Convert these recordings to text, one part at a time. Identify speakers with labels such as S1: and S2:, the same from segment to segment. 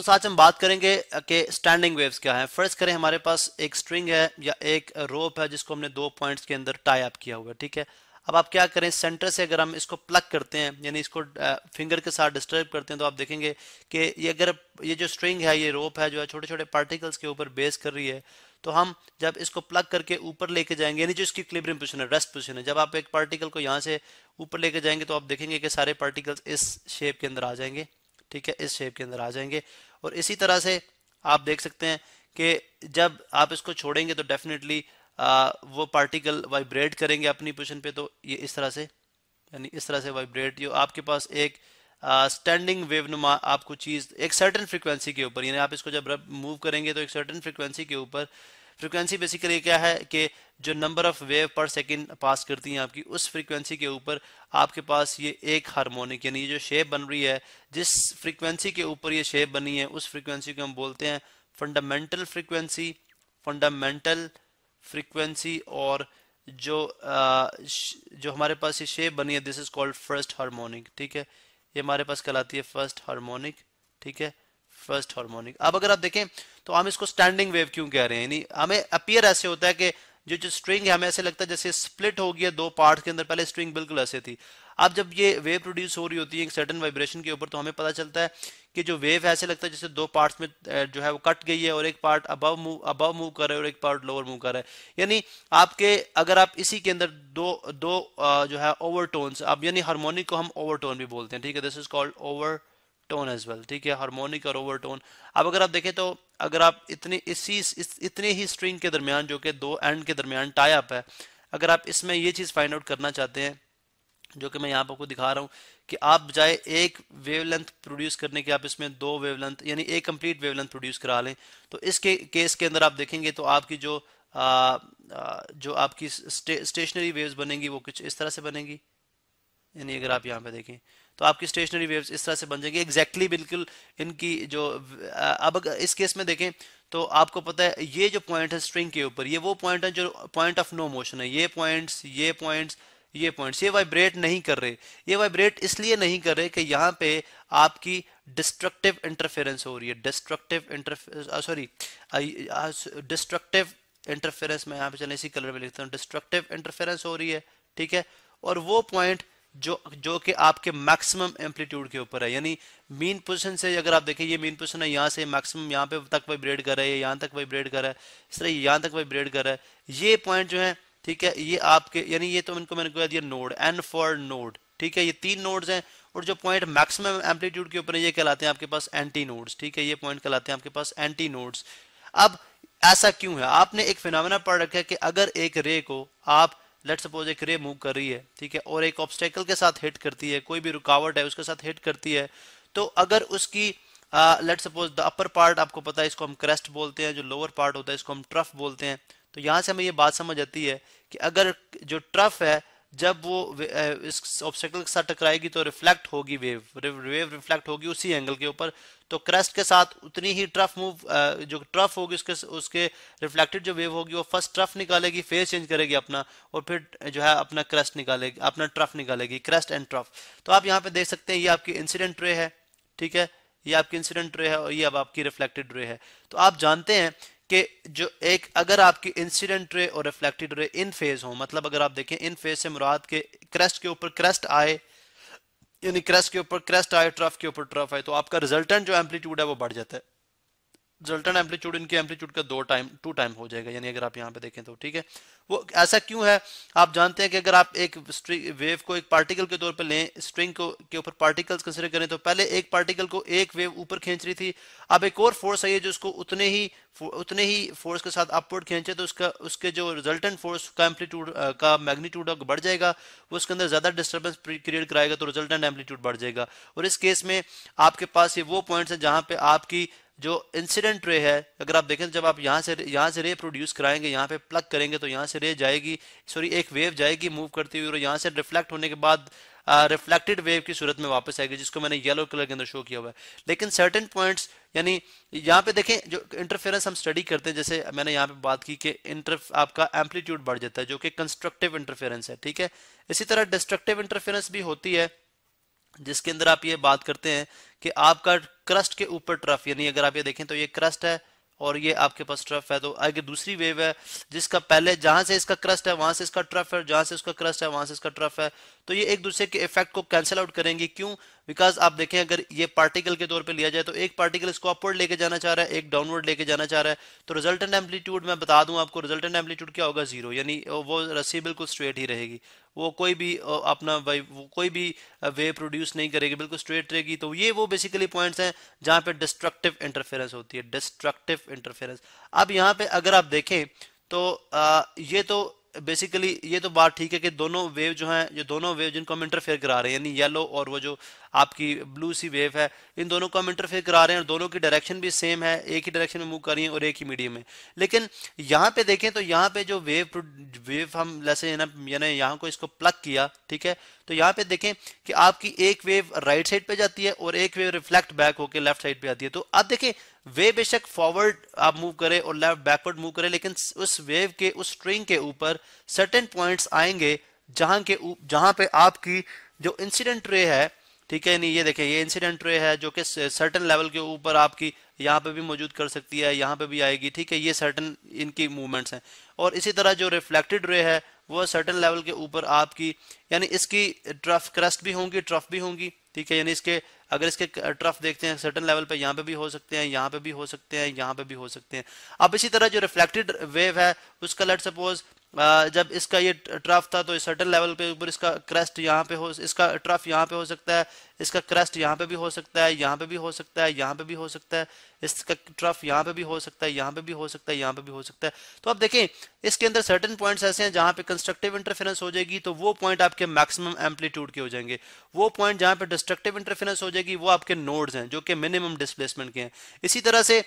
S1: students आज हम बात करेंगे कि स्टैंडिंग वेव्स क्या है फर्स्ट करें हमारे पास एक स्ट्रिंग है या एक रोप है जिसको हमने दो पॉइंट्स के अंदर टाई अप किया हुआ है ठीक है अब आप क्या करें सेंटर से अगर हम इसको प्लग करते हैं यानी इसको फिंगर के साथ डिस्टर्ब करते हैं तो आप देखेंगे कि ये अगर ये जो स्ट्रिंग है ये रोप है जो है छोटे छोटे पार्टिकल्स के ऊपर बेस कर रही है तो हम जब इसको प्लग करके ऊपर लेके जाएंगे यानी जो इसकी क्लिबरिंग पोजिशन है रेस्ट पोजिशन है जब आप एक पार्टिकल को यहाँ से ऊपर लेके जाएंगे तो आप देखेंगे कि सारे पार्टिकल्स इस शेप के अंदर आ जाएंगे ठीक है इस शेप के अंदर आ जाएंगे और इसी तरह से आप देख सकते हैं कि जब आप इसको छोड़ेंगे तो डेफिनेटली वो पार्टिकल वाइब्रेट करेंगे अपनी पोजिशन पे तो ये इस तरह से यानी इस तरह से वाइब्रेट जो आपके पास एक स्टैंडिंग वेव नुमा आपको चीज़ एक सर्टन फ्रिक्वेंसी के ऊपर यानी आप इसको जब मूव करेंगे तो एक सर्टन फ्रिक्वेंसी के ऊपर फ्रीक्वेंसी बेसिकली क्या है कि जो number of wave per second pass करती हैं आपकी उस फ्रीक्वेंसी के ऊपर आपके पास ये एक हार्मोनिक यानी ये जो शेप बन रही है जिस फ्रीक्वेंसी के ऊपर ये शेप बनी है उस फ्रीक्वेंसी को हम बोलते हैं फंडामेंटल फ्रीक्वेंसी फंडामेंटल फ्रीक्वेंसी और जो आ, जो हमारे पास ये शेप बनी है this is called first harmonic ठीक है ये हमारे पास कहलाती है फर्स्ट हारमोनिक ठीक है फर्स्ट हार्मोनिक अब अगर आप देखें तो हम इसको स्टैंडिंग वेव क्यों कह रहे हैं यानी हमें अपियर ऐसे होता है कि जो जो स्ट्रिंग है हमें ऐसे लगता है जैसे स्प्लिट हो गया दो पार्ट के अंदर पहले स्ट्रिंग बिल्कुल ऐसे थी अब जब ये वेव प्रोड्यूस हो रही होती है एक सर्टन वाइब्रेशन के ऊपर तो हमें पता चलता है कि जो वेव ऐसे लगता है जैसे दो पार्ट्स में जो है वो कट गई है और एक part above move above move कर रहा है और एक पार्ट लोअर मूव कर रहा है यानी आपके अगर आप इसी के अंदर दो दो जो है ओवर टोन्स अब यानी हारमोनिक को हम ओवर टोन भी बोलते हैं ठीक है this is called overtone as well ठीक है हारमोनिक और ओवर टोन अब अगर आप देखें तो अगर आप इतनी इसी इस, इतने ही स्ट्रिंग के दरमियान जो कि दो एंड के दरमियान टाई अप है अगर आप इसमें ये चीज़ फाइंड आउट करना चाहते हैं जो कि मैं यहाँ पर आपको दिखा रहा हूँ कि आप बजाय एक वेवलेंथ प्रोड्यूस करने के आप इसमें दो वेवलेंथ यानी एक कंप्लीट वेवलेंथ प्रोड्यूस करा लें तो इसके केस के अंदर आप देखेंगे तो आपकी जो आ, आ, जो आपकी स्टे, स्टेशनरी वेव्स बनेंगी वो कुछ इस तरह से बनेंगी यानी अगर आप यहाँ पे देखें तो आपकी स्टेशनरी वेव्स इस तरह से बन जाएगी एग्जैक्टली exactly बिल्कुल इनकी जो अब इस केस में देखें तो आपको पता है ये जो पॉइंट है स्ट्रिंग के ऊपर ये वो पॉइंट है जो पॉइंट ऑफ नो मोशन है ये पॉइंट्स ये पॉइंट्स ये पॉइंट्स ये वाइब्रेट नहीं कर रहे ये वाइब्रेट इसलिए नहीं कर रहे कि यहाँ पे आपकी डिस्ट्रक्टिव इंटरफेरेंस हो रही है destructive interference sorry destructive interference मैं यहाँ पे चले इसी कलर में लिखता हूँ डिस्ट्रक्टिव इंटरफेरेंस हो रही है ठीक है और वो पॉइंट जो जो कि आपके मैक्सिमम एम्पलीट्यूड के ऊपर है यानी मीन पोजीशन से अगर आप देखें ये मीन पोजीशन है यहाँ से मैक्सिमम यहाँ पे तक वाइब्रेट कर रहा है यहाँ तक वाइब्रेट कर रहा है इस तरह यहाँ तक वाइब्रेट कर रहा है ये पॉइंट जो है ठीक है ये आपके यानी ये तो इनको मैंने कहा दिया नोड एन फॉर नोड ठीक है ये तीन नोड्स हैं और जो पॉइंट मैक्सिमम एम्पलीट्यूड के ऊपर ये कहलाते हैं आपके पास एंटी नोड्स ठीक है ये पॉइंट कहलाते हैं आपके पास एंटी नोड्स अब ऐसा क्यों है आपने एक फिनोमेना पढ़ रखा है कि अगर एक रे को आप लेट सपोज एक रे मूव कर रही है ठीक है और एक ऑब्स्टेकल के साथ हिट करती है कोई भी रुकावट है उसके साथ हिट करती है तो अगर उसकी let suppose the upper part आपको पता है इसको हम क्रेस्ट बोलते हैं जो लोअर पार्ट होता है इसको हम ट्रफ बोलते हैं तो यहाँ से हमें ये बात समझ आती है कि अगर जो ट्रफ है जब वो इस ऑब्स्टेकल के साथ टकराएगी तो रिफ्लेक्ट होगी वेव वेव रिफ्लेक्ट होगी उसी एंगल के ऊपर तो क्रस्ट के साथ उतनी ही ट्रफ मूव जो ट्रफ होगी उसके उसके रिफ्लेक्टेड जो वेव होगी वो फर्स्ट ट्रफ निकालेगी फेस चेंज करेगी अपना और फिर जो है अपना क्रस्ट निकालेगी अपना ट्रफ निकालेगी क्रस्ट एंड ट्रफ तो आप यहाँ पे देख सकते हैं ये आपकी इंसिडेंट रे है ठीक है ये आपकी इंसिडेंट रे है और ये अब आपकी रिफ्लेक्टेड रे है तो आप जानते हैं कि जो एक अगर आपकी इंसिडेंट रे और रिफ्लेक्टेड रे इन फेज हो मतलब अगर आप देखें इन फेज से मुराद के क्रेस्ट के ऊपर क्रेस्ट आए यानी क्रेस्ट के ऊपर क्रेस्ट आए ट्रफ के ऊपर ट्रफ आए तो आपका रिजल्टेंट जो एम्पलीट्यूड है वो बढ़ जाता है रिजल्टेंट एम्पलीट्यूड इनके एम्पलीट्यूड का दो टाइम टू टाइम हो जाएगा यानी अगर आप यहाँ पे देखें तो ठीक है वो ऐसा क्यों है आप जानते हैं कि अगर आप एक वेव को एक पार्टिकल के तौर पर लें स्ट्रिंग को के ऊपर पार्टिकल्स कंसिडर करें तो पहले एक पार्टिकल को एक वेव ऊपर खींच रही थी अब एक और फोर्स आई है जो उसको उतने ही उतने ही फोर्स के साथ अपवर्ड खींचे तो उसका उसके जो रिजल्टेंट फोर्स का एम्पलीट्यूड का मैग्नीट्यूड बढ़ जाएगा वो उसके अंदर ज़्यादा डिस्टर्बेंस क्रिएट कराएगा तो रिजल्टेंट एम्पलीट्यूड बढ़ जाएगा और इस केस में आपके पास ये वो पॉइंट्स हैं जहाँ पर आपकी जो इंसिडेंट रे है अगर आप देखें तो जब आप यहाँ से यहाँ से रे प्रोड्यूस कराएंगे यहाँ पे प्लग करेंगे तो यहाँ से रे जाएगी सॉरी एक वेव जाएगी मूव करती हुई और यहाँ से रिफ्लेक्ट होने के बाद रिफ्लेक्टेड वेव की सूरत में वापस आएगी जिसको मैंने येलो कलर के अंदर शो किया हुआ है लेकिन सर्टेन पॉइंट्स यानी यहाँ पे देखें जो इंटरफेरेंस हम स्टडी करते हैं जैसे मैंने यहाँ पे बात की कि इंटर आपका एम्पलीट्यूड बढ़ जाता है जो कि कंस्ट्रक्टिव इंटरफेरेंस है ठीक है इसी तरह डिस्ट्रक्टिव इंटरफेरेंस भी होती है जिसके अंदर आप ये बात करते हैं कि आपका क्रस्ट के ऊपर ट्रफ यानी अगर आप ये देखें तो ये क्रस्ट है और ये आपके पास ट्रफ है तो आगे दूसरी वेव है जिसका पहले जहां से इसका क्रस्ट है वहां से इसका ट्रफ है जहां से उसका क्रस्ट है वहां से इसका ट्रफ है तो ये एक दूसरे के इफेक्ट को कैंसिल आउट करेंगे क्यों बिकॉज आप देखें अगर ये पार्टिकल के तौर पे लिया जाए तो एक पार्टिकल इसको अपवर्ड लेके जाना चाह रहा है एक डाउनवर्ड लेके जाना चाह रहा है तो रिजल्टेंट एम्पलीट्यूड मैं बता दूं आपको रिजल्टेंट एम्पलीट्यूड क्या होगा जीरो यानी वो रस्सी बिल्कुल स्ट्रेट ही रहेगी वो कोई भी अपना वो कोई भी वे प्रोड्यूस नहीं करेगी बिल्कुल स्ट्रेट रहेगी तो ये वो बेसिकली पॉइंट्स हैं जहाँ पे डिस्ट्रक्टिव इंटरफेरेंस होती है डिस्ट्रक्टिव इंटरफेरेंस अब यहाँ पे अगर आप देखें तो आ, ये तो बेसिकली ये तो बात ठीक है कि दोनों वेव जो हैं ये दोनों वेव जिनको हम इंटरफेयर करा रहे हैं यानी येलो और वो जो आपकी ब्लू सी वेव है इन दोनों को हम इंटरफेयर करा रहे हैं और दोनों की डायरेक्शन भी सेम है एक ही डायरेक्शन में मूव कर रही है और एक ही मीडियम में लेकिन यहाँ पे देखें तो यहाँ पे जो वेव वेव हम जैसे यानी यहाँ को इसको प्लग किया ठीक है तो यहाँ पे देखें कि आपकी एक वेव राइट साइड पे जाती है और एक वेव रिफ्लेक्ट बैक होकर लेफ्ट साइड पे आती है तो आप देखें वे बेशक फॉरवर्ड आप मूव करें और लेफ्ट बैकवर्ड मूव करें लेकिन उस वेव के उस स्ट्रिंग के ऊपर सर्टेन पॉइंट्स आएंगे जहां के जहां पे आपकी जो इंसिडेंट रे है ठीक है नहीं ये देखें ये इंसिडेंट रे है जो कि सर्टन लेवल के ऊपर आपकी यहाँ पे भी मौजूद कर सकती है यहाँ पे भी आएगी ठीक है ये सर्टन इनकी मूवमेंट्स हैं और इसी तरह जो रिफ्लेक्टेड रे है वो सर्टन लेवल के ऊपर आपकी यानी इसकी ट्रफ क्रस्ट भी होंगी ट्रफ भी होंगी ठीक है यानी इसके अगर इसके ट्रफ देखते हैं सर्टन लेवल पे यहाँ पे भी हो सकते हैं यहाँ पे भी हो सकते हैं यहाँ पे भी हो सकते हैं अब इसी तरह जो रिफ्लेक्टेड वेव है उसका लेट सपोज जब इसका ये ट्रफ था तो सर्टन लेवल पे ऊपर इसका क्रेस्ट यहाँ पे हो इसका ट्रफ यहाँ पे हो सकता है इसका क्रस्ट यहाँ पे भी हो सकता है यहाँ पे भी हो सकता है यहाँ पे भी हो सकता है इसका ट्रफ यहाँ पे भी हो सकता है यहाँ पे भी हो सकता है यहाँ पे भी हो सकता है तो आप देखें इसके अंदर सर्टन पॉइंट्स ऐसे हैं जहाँ पे कंस्ट्रक्टिव इंटरफेरेंस हो जाएगी तो वो पॉइंट आपके मैक्सिमम एम्पलीट्यूड के हो जाएंगे वो पॉइंट जहाँ पे डिस्ट्रक्टिव इंटरफेरेंस हो जाएगी वो आपके नोड्स हैं जो कि मिनिमम डिस्प्लेसमेंट के हैं इसी तरह से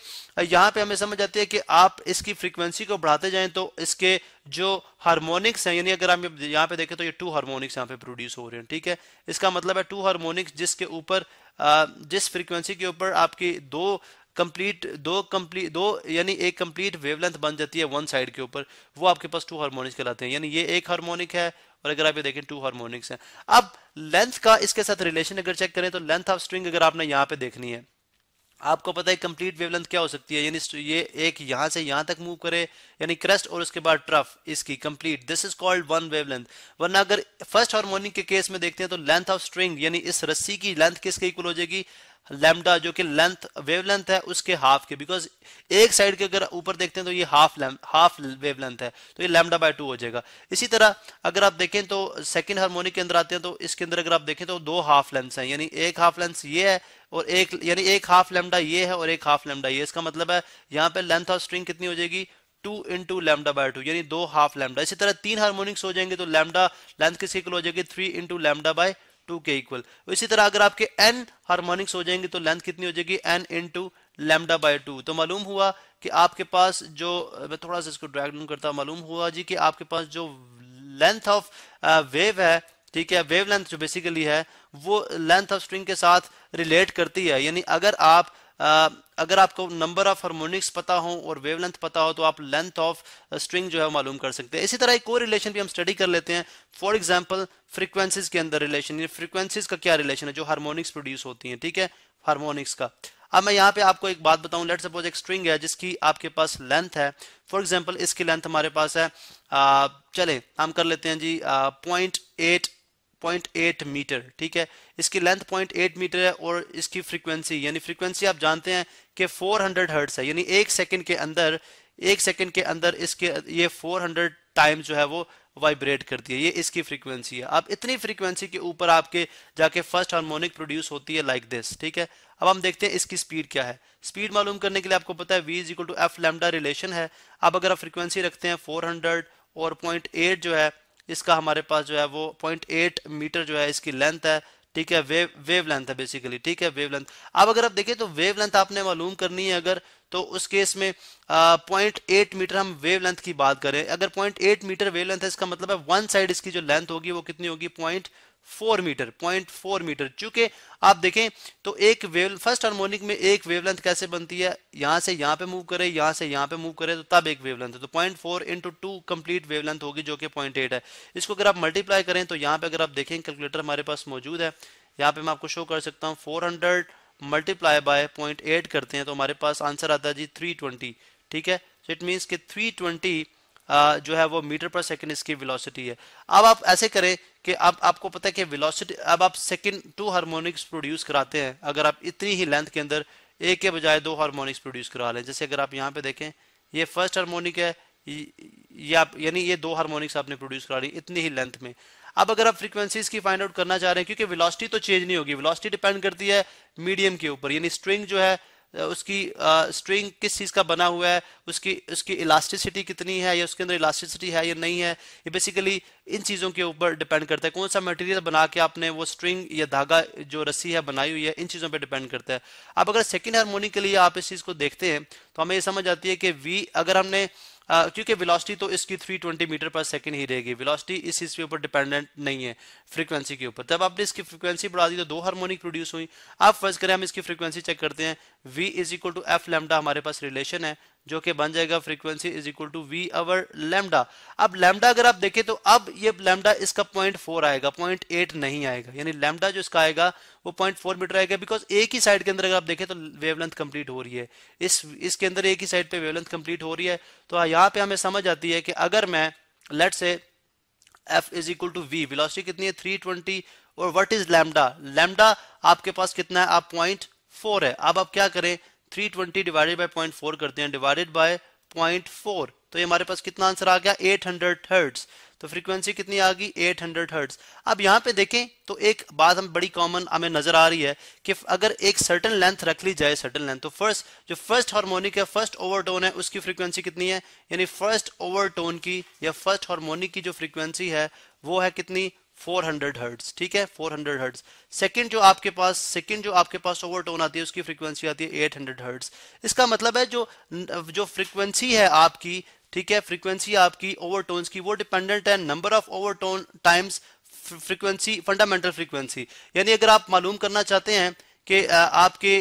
S1: यहाँ पे हमें समझ आती है कि आप इसकी फ्रिक्वेंसी को बढ़ाते जाए तो इसके जो हार्मोनिक्स हैं यानी अगर आप यहाँ पे देखें तो ये टू हार्मोनिक्स यहाँ पे प्रोड्यूस हो रहे हैं ठीक है इसका मतलब है टू हार्मोनिक्स जिसके ऊपर जिस फ्रीक्वेंसी के ऊपर आपकी दो कंप्लीट दो कंप्लीट दो यानी एक कंप्लीट वेवलेंथ बन जाती है वन साइड के ऊपर वो आपके पास टू हार्मोनिक्स कहलाते हैं यानी ये एक हार्मोनिक है और अगर आप ये देखें टू हार्मोनिक्स हैं अब लेंथ का इसके साथ रिलेशन अगर चेक करें तो लेंथ ऑफ स्ट्रिंग अगर आपने यहाँ पे देखनी है आपको पता है कंप्लीट वेवलेंथ क्या हो सकती है यानी ये एक यहां से यहां तक मूव करे यानी क्रस्ट और उसके बाद ट्रफ इसकी complete this is called one wavelength वरना अगर फर्स्ट हार्मोनिक के केस में देखते हैं तो लेंथ ऑफ स्ट्रिंग यानी इस रस्सी की लेंथ किसके इक्वल हो जाएगी लेमडा जो कि लेंथ वेवलेंथ है उसके हाफ के बिकॉज एक साइड के अगर ऊपर देखते हैं तो ये हाफ हाफ वेवलेंथ है तो ये लेमडा बाय टू हो जाएगा इसी तरह अगर आप देखें तो सेकंड हार्मोनिक के अंदर आते हैं तो इसके अंदर अगर आप देखें तो दो हाफ लेंथ हैं यानी एक हाफ लेंथ ये है और एक यानी एक हाफ लेमडा ये है और एक हाफ लेमडा ये इसका मतलब है यहाँ पे लेंथ ऑफ स्ट्रिंग कितनी हो जाएगी two into lambda by two यानी दो हाफ लेमडा इसी तरह तीन हार्मोनिक्स हो जाएंगे तो लेमडा लेंथ किसकी हो जाएगी three into lambda by two के इक्वल तो इसी तरह अगर आपके एन हार्मोनिक्स हो जाएंगे तो लेंथ कितनी हो जाएगी n into lambda by two तो मालूम हुआ कि आपके पास जो मैं थोड़ा सा इसको ड्रैग डाउन करता मालूम हुआ जी कि आपके पास जो लेंथ ऑफ वेव है ठीक है वेव लेंथ जो बेसिकली है वो लेंथ ऑफ स्ट्रिंग के साथ रिलेट करती है यानी अगर आप uh, अगर आपको नंबर ऑफ हारमोनिक्स पता हो और वेवलेंथ पता हो तो आप लेंथ ऑफ स्ट्रिंग जो है मालूम कर सकते हैं इसी तरह एक और रिलेशन भी हम स्टडी कर लेते हैं फॉर एग्जाम्पल फ्रिक्वेंसीज के अंदर रिलेशन फ्रिक्वेंसीज का क्या रिलेशन है जो हार्मोनिक्स प्रोड्यूस होती है ठीक है हार्मोनिक्स का अब मैं यहाँ पे आपको एक बात बताऊं लेट सपोज एक स्ट्रिंग है जिसकी आपके पास लेंथ है फॉर एग्जाम्पल इसकी लेंथ हमारे पास है आ, uh, चले हम कर लेते हैं जी पॉइंट uh, एट 0.8 मीटर ठीक है इसकी लेंथ 0.8 मीटर है और इसकी फ्रीक्वेंसी यानी फ्रीक्वेंसी आप जानते हैं कि 400 हंड्रेड हर्ट्स है यानी एक सेकंड के अंदर एक सेकंड के अंदर इसके ये 400 टाइम जो है वो वाइब्रेट करती है ये इसकी फ्रीक्वेंसी है अब इतनी फ्रीक्वेंसी के ऊपर आपके जाके फर्स्ट हार्मोनिक प्रोड्यूस होती है लाइक दिस ठीक है अब हम देखते हैं इसकी स्पीड क्या है स्पीड मालूम करने के लिए आपको पता है v is equal to f lambda relation है अब अगर आप फ्रीक्वेंसी रखते हैं हंड्रेड और एट जो है इसका हमारे पास जो है वो पॉइंट एट मीटर जो है इसकी लेंथ है ठीक है वेव वेव लेंथ है बेसिकली ठीक है वेव लेंथ अब अगर आप देखें तो वेव लेंथ आपने मालूम करनी है अगर तो उस केस में पॉइंट एट मीटर हम वेव लेंथ की बात करें अगर point eight metre wave length है इसका मतलब है वन साइड इसकी जो लेंथ होगी वो कितनी होगी point four metre point four metre चूंकि आप देखें तो एक वेव फर्स्ट हार्मोनिक में एक वेवलेंथ कैसे बनती है यहां से यहां पे मूव करे यहां से यहां पे मूव करे तो तब एक वेवलेंथ है तो point four into two complete wavelength होगी जो कि पॉइंट एट है इसको अगर आप मल्टीप्लाई करें तो यहां पे अगर आप देखें कैलकुलेटर हमारे पास मौजूद है यहाँ पे मैं आपको शो कर सकता हूँ four hundred multiply by point eight करते हैं तो हमारे पास आंसर आता है जी थ्री ट्वेंटी ठीक है सो इट मीन्स कि थ्री ट्वेंटी जो है वो मीटर पर सेकंड इसकी वेलोसिटी है अब आप ऐसे करें कि अब आपको पता है कि वेलोसिटी अब आप सेकंड टू हारमोनिक्स प्रोड्यूस कराते हैं अगर आप इतनी ही लेंथ के अंदर एक के बजाय दो हारमोनिक्स प्रोड्यूस करा लें जैसे अगर आप यहाँ पे देखें ये फर्स्ट हारमोनिक है ये आप यानी ये दो हारमोनिक्स आपने प्रोड्यूस करा ली इतनी ही लेंथ में अब अगर आप फ्रीक्वेंसीज की फाइंड आउट करना चाह रहे हैं क्योंकि वेलोसिटी तो चेंज नहीं होगी वेलोसिटी डिपेंड करती है मीडियम के ऊपर यानी स्ट्रिंग जो है उसकी स्ट्रिंग uh, किस चीज़ का बना हुआ है उसकी उसकी इलास्टिसिटी कितनी है या उसके अंदर इलास्टिसिटी है या नहीं है ये बेसिकली इन चीज़ों के ऊपर डिपेंड करता है कौन सा मटेरियल बना के आपने वो स्ट्रिंग या धागा जो रस्सी है बनाई हुई है इन चीज़ों पे डिपेंड करता है अब अगर सेकेंड हारमोनिक के लिए आप इस चीज़ को देखते हैं तो हमें ये समझ आती है कि वी अगर हमने क्योंकि वेलोसिटी तो इसकी 320 मीटर पर सेकंड ही रहेगी वेलोसिटी इस चीज़ के ऊपर डिपेंडेंट नहीं है फ्रीक्वेंसी के ऊपर जब आपने इसकी फ्रीक्वेंसी बढ़ा दी तो दो हार्मोनिक प्रोड्यूस हुई आप फर्ज करें हम इसकी फ्रीक्वेंसी चेक करते हैं v is equal to f lambda हमारे पास रिलेशन है जो कि बन जाएगा frequency is equal to v over lambda अब लेमडा अगर आप देखें तो अब ये लेमडा इसका पॉइंट फोर आएगा पॉइंट एट नहीं आएगा यानी लेमडा जो इसका आएगा वो पॉइंट फोर मीटर आएगा बिकॉज एक ही साइड के अंदर अगर आप देखें तो वेवलेंथ कंप्लीट हो रही है इस इसके अंदर एक ही साइड पे वेवलेंथ कंप्लीट हो रही है तो हाँ, यहाँ पे हमें समझ आती है कि अगर मैं let say f is equal to v velocity कितनी है थ्री ट्वेंटी और वट इज लैमडा लैमडा आपके पास कितना है आप पॉइंट फोर है अब आप क्या करें three twenty divided by point four करते हैं डिवाइडेड बाय पॉइंट फोर तो ये हमारे पास कितना आंसर आ गया एट हंड्रेड हर्ट्स तो फ्रीक्वेंसी कितनी आ गई 800 हंड्रेड हर्ट्स अब यहाँ पे देखें तो एक बात हम बड़ी कॉमन हमें नजर आ रही है कि अगर एक सर्टन लेंथ रख ली जाए सर्टन लेंथ तो फर्स्ट जो फर्स्ट हार्मोनिक है फर्स्ट ओवरटोन है उसकी फ्रीक्वेंसी कितनी है यानी फर्स्ट ओवरटोन की या फर्स्ट हार्मोनिक की जो फ्रीक्वेंसी है वो है कितनी 400 हर्ट्ज ठीक है 400 हर्ट्स सेकंड जो आपके पास सेकंड जो आपके पास ओवरटोन आती है उसकी फ्रीक्वेंसी आती है 800 हर्ट्स इसका मतलब है जो जो फ्रीक्वेंसी है आपकी ठीक है फ्रीक्वेंसी आपकी ओवरटोन्स की वो डिपेंडेंट है number of overtone times frequency fundamental frequency यानी अगर आप मालूम करना चाहते हैं कि आपके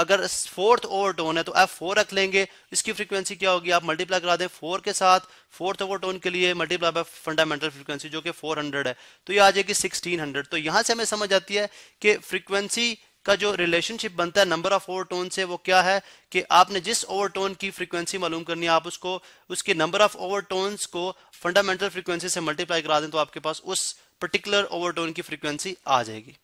S1: अगर फोर्थ ओवर टोन है तो एफ फोर रख लेंगे इसकी फ्रीक्वेंसी क्या होगी आप मल्टीप्लाई करा दें फोर के साथ फोर्थ ओवर टोन के लिए मल्टीप्लाई बाय फंडामेंटल फ्रीक्वेंसी जो कि 400 है तो ये आ जाएगी 1600 तो यहां से हमें समझ आती है कि फ्रीक्वेंसी का जो रिलेशनशिप बनता है नंबर ऑफ ओवर टोन से वो क्या है कि आपने जिस ओवर टोन की फ्रीक्वेंसी मालूम करनी है आप उसको उसके नंबर ऑफ ओवर टोन्स को फंडामेंटल फ्रीक्वेंसी से मल्टीप्लाई करा दें तो आपके पास उस पर्टिकुलर ओवर टोन की फ्रीक्वेंसी आ जाएगी